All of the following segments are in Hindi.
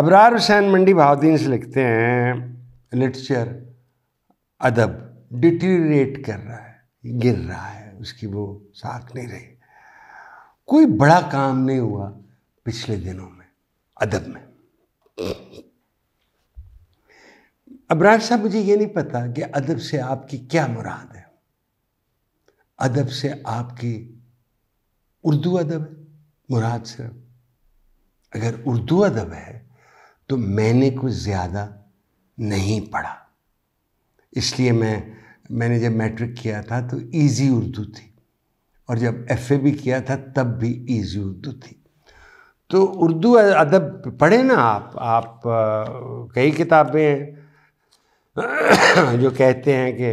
अबरार हुसैन मंडी बहाद्दीन से लिखते हैं लिटरेचर अदब डिटीरेट कर रहा है गिर रहा है उसकी वो साथ नहीं रही कोई बड़ा काम नहीं हुआ पिछले दिनों में अदब में अबरार साहब मुझे ये नहीं पता कि अदब से आपकी क्या मुराद है अदब से आपकी उर्दू अदब है मुराद सिर्फ अगर उर्दू अदब है तो मैंने कुछ ज़्यादा नहीं पढ़ा इसलिए मैं मैंने जब मैट्रिक किया था तो इजी उर्दू थी और जब एफ भी किया था तब भी इजी उर्दू थी तो उर्दू अदब पढ़े ना आप आप कई किताबें हैं जो कहते हैं कि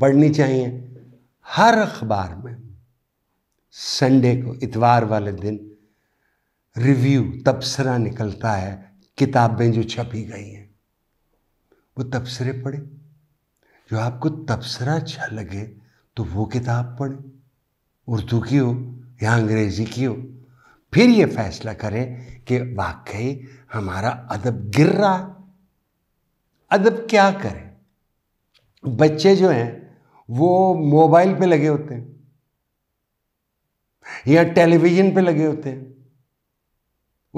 पढ़नी चाहिए हर अखबार में संडे को इतवार वाले दिन रिव्यू तबसरा निकलता है किताबें जो छपी गई हैं वो तबसरे पढ़े जो आपको तबसरा अच्छा लगे तो वो किताब पढ़े उर्दू की हो या अंग्रेज़ी की हो फिर ये फैसला करें कि वाकई हमारा अदब गिर रहा अदब क्या करें बच्चे जो हैं वो मोबाइल पे लगे होते हैं या टेलीविज़न पे लगे होते हैं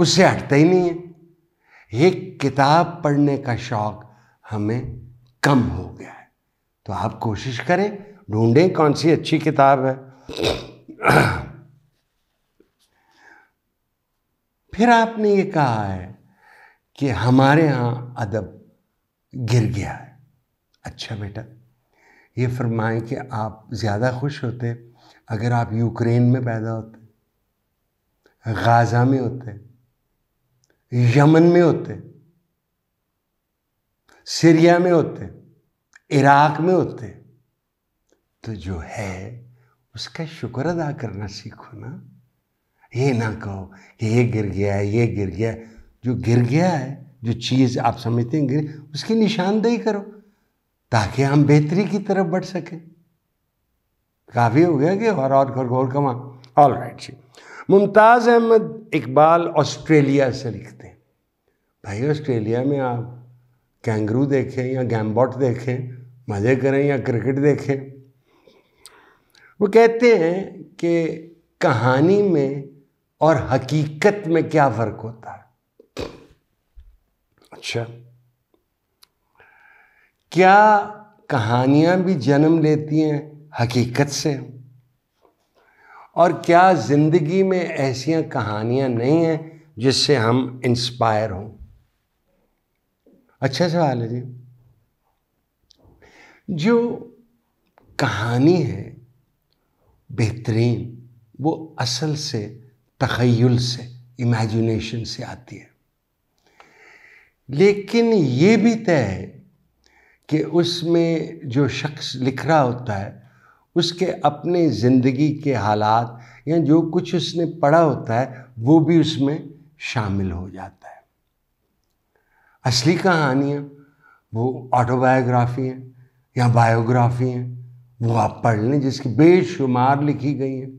उससे हटता ही नहीं है ये किताब पढ़ने का शौक हमें कम हो गया है तो आप कोशिश करें ढूंढें कौन सी अच्छी किताब है फिर आपने ये कहा है कि हमारे यहाँ अदब गिर गया है अच्छा बेटा ये फरमाएं कि आप ज़्यादा खुश होते अगर आप यूक्रेन में पैदा होते गाज़ा में होते यमन में होते सीरिया में होते इराक में होते तो जो है उसका शुक्र अदा करना सीखो ना ये ना कहो कि ये गिर गया है ये गिर गया जो गिर गया है जो चीज़ आप समझते हैं गिर उसकी निशानदेही करो ताकि हम बेहतरी की तरफ बढ़ सकें काफ़ी हो गया कि और और और, कमा ऑल राइट जी मुमताज़ अहमद इकबाल ऑस्ट्रेलिया से लिखते भाई ऑस्ट्रेलिया में आप कैंगरू देखें या गैम्बॉट देखें मज़े करें या क्रिकेट देखें वो कहते हैं कि कहानी में और हकीकत में क्या फ़र्क होता है अच्छा क्या कहानियाँ भी जन्म लेती हैं हकीकत से और क्या ज़िंदगी में ऐसी कहानियाँ नहीं हैं जिससे हम इंस्पायर हों अच्छा सवाल है जी जो कहानी है बेहतरीन वो असल से तखयल से इमेजिनेशन से आती है लेकिन ये भी तय है कि उसमें जो शख्स लिख रहा होता है उसके अपने ज़िंदगी के हालात या जो कुछ उसने पढ़ा होता है वो भी उसमें शामिल हो जाता है असली कहानियाँ वो ऑटोबायोग्राफी हैं या बायोग्राफी हैं वो आप पढ़ लें जिसकी बेशुमार लिखी गई हैं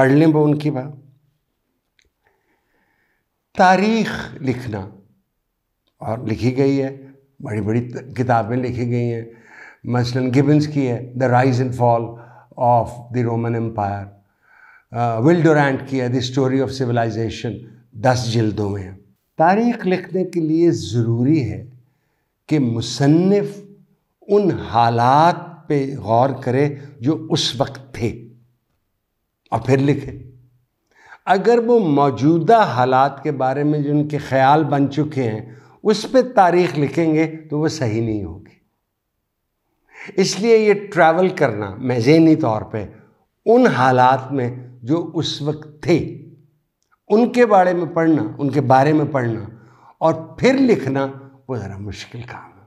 पढ़ लें वो उनकी बात तारीख लिखना और लिखी गई है बड़ी बड़ी किताबें लिखी गई हैं मसलन गिबन्स की है the rise and fall of the Roman empire Will Durant की है द स्टोरी ऑफ सिविलाइजेशन दस जिल्दों में है तारीख लिखने के लिए ज़रूरी है कि मुसनफ़ उन हालात पे गौर करे जो उस वक्त थे और फिर लिखे अगर वो मौजूदा हालात के बारे में जो उनके ख्याल बन चुके हैं उस पर तारीख लिखेंगे तो वो सही नहीं होगी इसलिए ये ट्रैवल करना मैजेनी तौर पे उन हालात में जो उस वक्त थे उनके बारे में पढ़ना उनके बारे में पढ़ना और फिर लिखना वो ज़रा मुश्किल काम है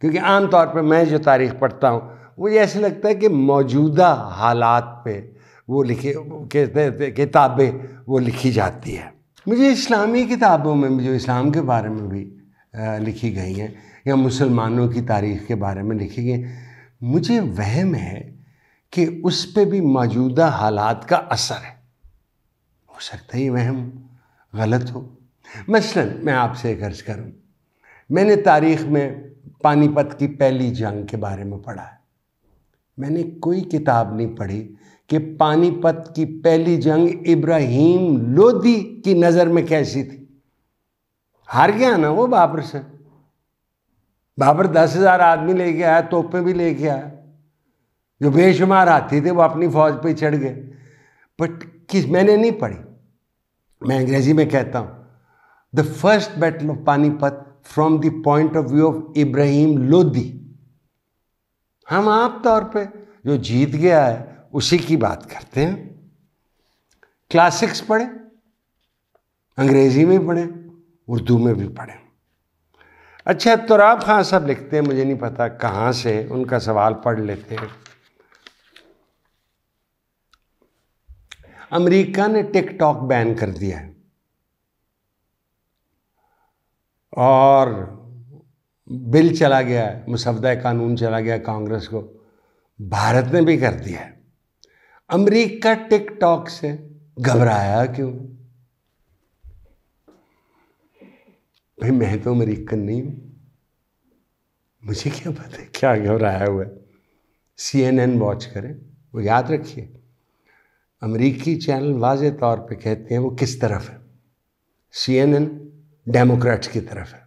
क्योंकि आमतौर पर मैं जो तारीख़ पढ़ता हूँ मुझे ऐसे लगता है कि मौजूदा हालात पे वो लिखे किताबें वो लिखी जाती है मुझे इस्लामी किताबों में जो इस्लाम के बारे में भी लिखी गई हैं या मुसलमानों की तारीख़ के बारे में लिखी गई मुझे वहम है कि उस पर भी मौजूदा हालात का असर है हो सकता ही वहम गलत हो मसलन मैं आपसे एक अर्ज़ करूँ मैंने तारीख़ में पानीपत की पहली जंग के बारे में पढ़ा है मैंने कोई किताब नहीं पढ़ी कि पानीपत की पहली जंग इब्राहिम लोदी की नज़र में कैसी थी हार गया ना वो बाबर से बाबर दस हज़ार आदमी लेके आया तोपे भी लेके आया जो बेशुमार हाथी थे वो अपनी फौज पे चढ़ गए बट किस मैंने नहीं पढ़ी मैं अंग्रेजी में कहता हूं the first battle of Panipat from the point of view of Ibrahim Lodi हम आप तौर पे जो जीत गया है उसी की बात करते हैं क्लासिक्स पढ़े अंग्रेजी में पढ़े उर्दू में भी पढ़े अच्छा तो राब खान साहब लिखते हैं मुझे नहीं पता कहाँ से उनका सवाल पढ़ लेते हैं अमेरिका ने टिकटॉक बैन कर दिया है और बिल चला गया है मुसवदा कानून चला गया कांग्रेस को भारत ने भी कर दिया है अमरीका टिकटॉक से घबराया क्यों भाई मैं तो अमरीकन नहीं हूं मुझे क्या पता है क्या घबराया हुआ है सी एन एन वॉच करें वो याद रखिए अमरीकी चैनल वाज तौर पे कहते हैं वो किस तरफ है सी एन एन डेमोक्रेट्स की तरफ है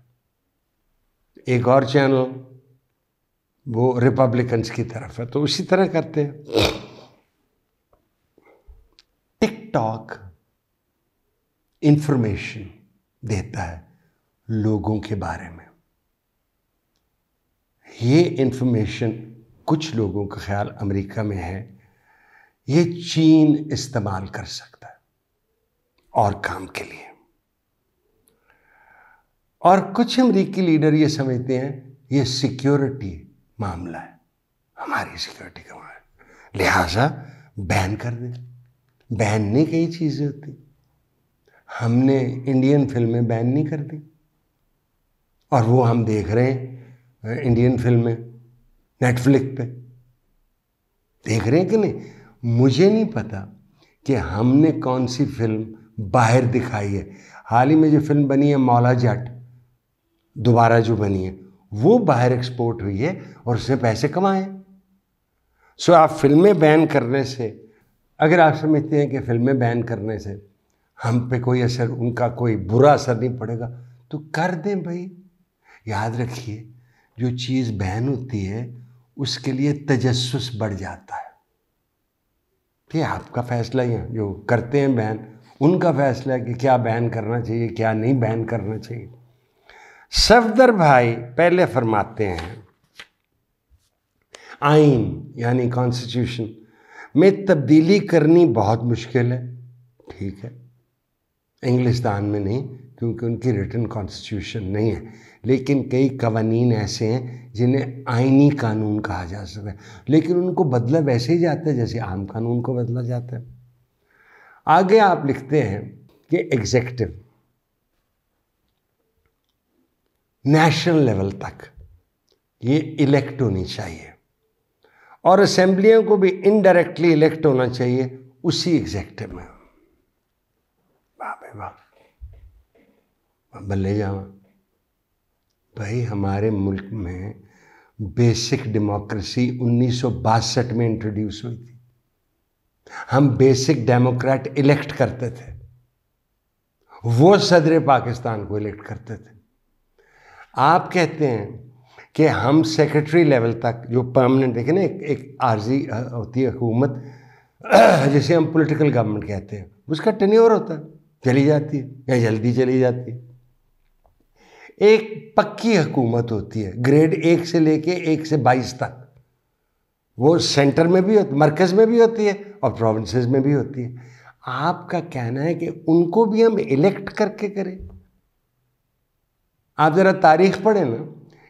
एक और चैनल वो रिपब्लिकन्स की तरफ है तो उसी तरह करते हैं टिकटॉक इंफॉर्मेशन देता है लोगों के बारे में ये इंफॉर्मेशन कुछ लोगों का ख्याल अमेरिका में है ये चीन इस्तेमाल कर सकता है और काम के लिए और कुछ अमरीकी लीडर ये समझते हैं ये सिक्योरिटी मामला है हमारी सिक्योरिटी का मामला लिहाजा बैन कर दें बैन नहीं कई चीज़ें होती हमने इंडियन फिल्में बैन नहीं कर दी और वो हम देख रहे हैं इंडियन फिल्में नेटफ्लिक पे देख रहे हैं कि नहीं मुझे नहीं पता कि हमने कौन सी फिल्म बाहर दिखाई है हाल ही में जो फिल्म बनी है मौला जट दोबारा जो बनी है वो बाहर एक्सपोर्ट हुई है और उसने पैसे कमाए सो आप फिल्में बैन करने से अगर आप समझते हैं कि फिल्में बैन करने से हम पे कोई असर उनका कोई बुरा असर नहीं पड़ेगा तो कर दें भाई याद रखिए जो चीज़ बैन होती है उसके लिए तजस्स बढ़ जाता है ये आपका फैसला ही है जो करते हैं बैन उनका फैसला है कि क्या बैन करना चाहिए क्या नहीं बैन करना चाहिए सफदर भाई पहले फरमाते हैं आइन यानी कॉन्स्टिट्यूशन में तब्दीली करनी बहुत मुश्किल है ठीक है इंग्लिश दान में नहीं क्योंकि उनकी रिटर्न कॉन्स्टिट्यूशन नहीं है लेकिन कई कवानीन ऐसे हैं जिन्हें आइनी कानून कहा जा सकता है लेकिन उनको बदला वैसे ही जाता है जैसे आम कानून को बदला जाता है आगे आप लिखते हैं कि एग्जेक्टिव नेशनल लेवल तक ये इलेक्ट होनी चाहिए और असेंबलियों को भी इनडायरेक्टली इलेक्ट होना चाहिए उसी एग्जेक्टिव में वाह वाह बल्ले जावा भाई हमारे मुल्क में बेसिक डेमोक्रेसी उन्नीस में इंट्रोड्यूस हुई थी हम बेसिक डेमोक्रेट इलेक्ट करते थे वो सदर पाकिस्तान को इलेक्ट करते थे आप कहते हैं कि हम सेक्रेटरी लेवल तक जो परमानेंट देखे ना एक, एक आर्जी होती है हुकूमत जिसे हम पॉलिटिकल गवर्नमेंट कहते हैं उसका टेन्योर होता है चली जाती है या जल्दी चली जाती है एक पक्की हुकूमत होती है ग्रेड एक से लेके एक से बाईस तक वो सेंटर में भी होती मरकज़ में भी होती है और प्रोविंसेस में भी होती है आपका कहना है कि उनको भी हम इलेक्ट करके करें आप ज़रा तारीख पढ़े ना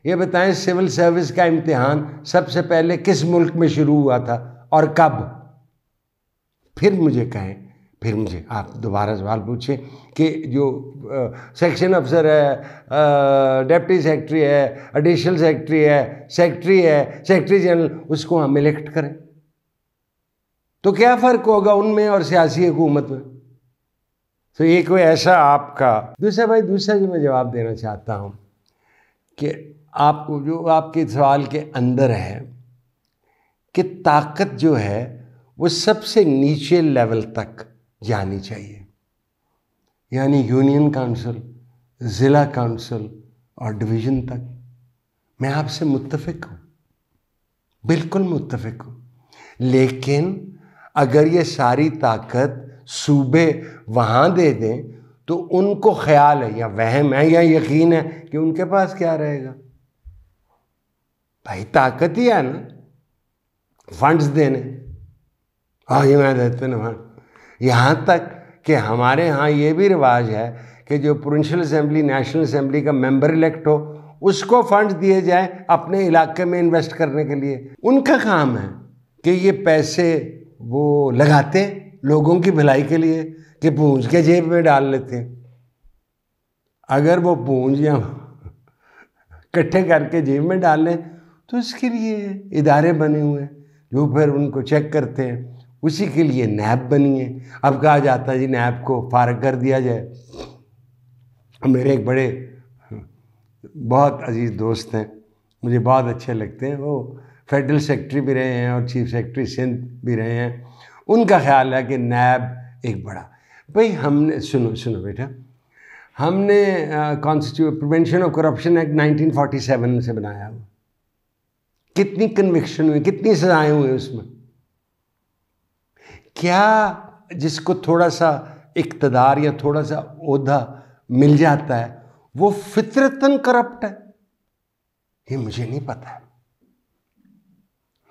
ये बताएं सिविल सर्विस का इम्तहान सबसे पहले किस मुल्क में शुरू हुआ था और कब फिर मुझे कहें फिर मुझे आप दोबारा सवाल पूछिए कि जो सेक्शन अफसर है डेप्टी सेक्रेटरी है एडिशनल सेक्रेटरी है सेक्रेटरी है सेक्रेटरी जनरल उसको हम इलेक्ट करें तो क्या फ़र्क होगा उनमें और सियासी हुकूमत में तो ये कोई ऐसा आपका दूसरा भाई दूसरा जो मैं जवाब देना चाहता हूँ कि आपको जो आपके सवाल के अंदर है कि ताकत जो है वो सबसे नीचे लेवल तक जानी चाहिए यानी यूनियन काउंसिल ज़िला काउंसिल और डिवीज़न तक मैं आपसे मुत्तफिक हूं बिल्कुल मुत्तफिक हूं लेकिन अगर ये सारी ताकत सूबे वहां दे दें तो उनको ख्याल है या वहम है या यकीन है कि उनके पास क्या रहेगा भाई ताकत ही है ना फंड्स देने आ ये मैं देते ना फंड यहाँ तक कि हमारे यहाँ ये भी रिवाज है कि जो प्रोविंशल असम्बली नेशनल असम्बली का मेंबर इलेक्ट हो उसको फंड दिए जाए अपने इलाके में इन्वेस्ट करने के लिए उनका काम है कि ये पैसे वो लगाते लोगों की भलाई के लिए कि पूंज के जेब में डाल लेते अगर वो पूंज या इकट्ठे करके जेब में डाल लें तो इसके लिए इदारे बने हुए हैं जो फिर उनको चेक करते हैं उसी के लिए नैब बनी है अब कहा जाता है जी नैब को फारग कर दिया जाए मेरे एक बड़े बहुत अजीज़ दोस्त हैं मुझे बहुत अच्छे लगते हैं वो फेडरल सेक्रेटरी भी रहे हैं और चीफ सेक्रेटरी सिंध भी रहे हैं उनका ख्याल है कि नैब एक बड़ा भाई हमने सुनो सुनो बेटा हमने constitute prevention of corruption act 1947 से बनाया हुआ कितनी कन्विक्शन हुई कितनी सजाएं हुई उसमें क्या जिसको थोड़ा सा इकतदार या थोड़ा सा उहदा मिल जाता है वो फितरतन करप्ट है ये मुझे नहीं पता है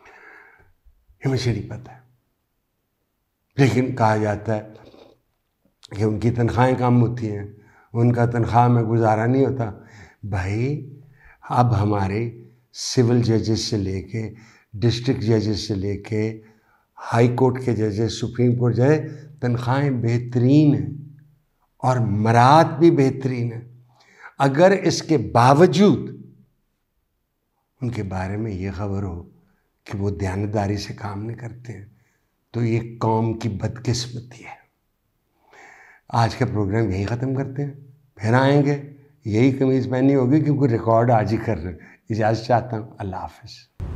ये मुझे नहीं पता है लेकिन कहा जाता है कि उनकी तनख्वाहें कम होती हैं उनका तनख्वाह में गुजारा नहीं होता भाई अब हमारे सिविल जजेस से लेके डिस्ट्रिक्ट जजेस से लेके हाई कोर्ट के जजेस सुप्रीम कोर्ट जज तनख्वाहें बेहतरीन हैं और मरात भी बेहतरीन है अगर इसके बावजूद उनके बारे में ये खबर हो कि वो दयानदारी से काम नहीं करते हैं तो ये कौम की बदकिस्मती है आज का प्रोग्राम यही ख़त्म करते हैं फिर आएंगे यही कमीज़ पहनी होगी क्योंकि रिकॉर्ड आज ही कर रहे हैं इजाज़त चाहता हूँ अल्लाह हाफिज़